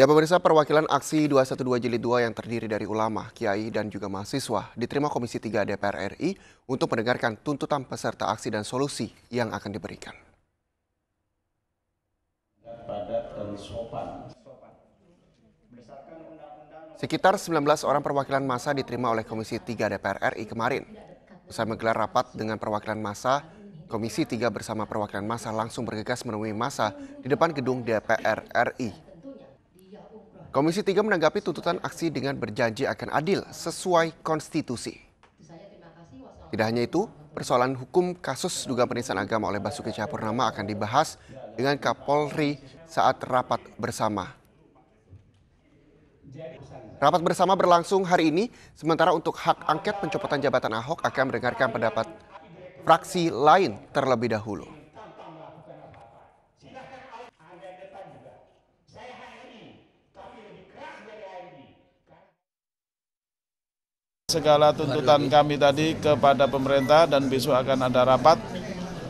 Ya pemirsa perwakilan aksi 212 jilid 2 yang terdiri dari ulama, kiai dan juga mahasiswa diterima Komisi 3 DPR RI untuk mendengarkan tuntutan peserta aksi dan solusi yang akan diberikan. Sekitar 19 orang perwakilan massa diterima oleh Komisi 3 DPR RI kemarin. Usai menggelar rapat dengan perwakilan massa, Komisi 3 bersama perwakilan massa langsung bergegas menemui massa di depan gedung DPR RI Komisi 3 menanggapi tuntutan aksi dengan berjanji akan adil sesuai konstitusi. Tidak hanya itu, persoalan hukum kasus dugaan penistaan agama oleh Basuki Cahapurnama akan dibahas dengan Kapolri saat rapat bersama. Rapat bersama berlangsung hari ini, sementara untuk hak angket pencopotan jabatan Ahok akan mendengarkan pendapat fraksi lain terlebih dahulu. Segala tuntutan kami tadi kepada pemerintah dan besok akan ada rapat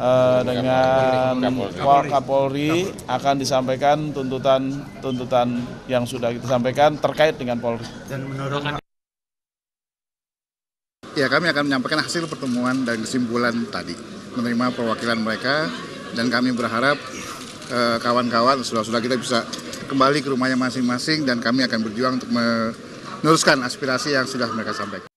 uh, dengan Kapolri. Kapolri akan disampaikan tuntutan-tuntutan yang sudah kita sampaikan terkait dengan Polri. Dan menurut Ya kami akan menyampaikan hasil pertemuan dan kesimpulan tadi menerima perwakilan mereka dan kami berharap kawan eh, kawan-kawan sudah-sudah kita bisa kembali ke rumahnya masing-masing dan kami akan berjuang untuk meneruskan aspirasi yang sudah mereka sampaikan.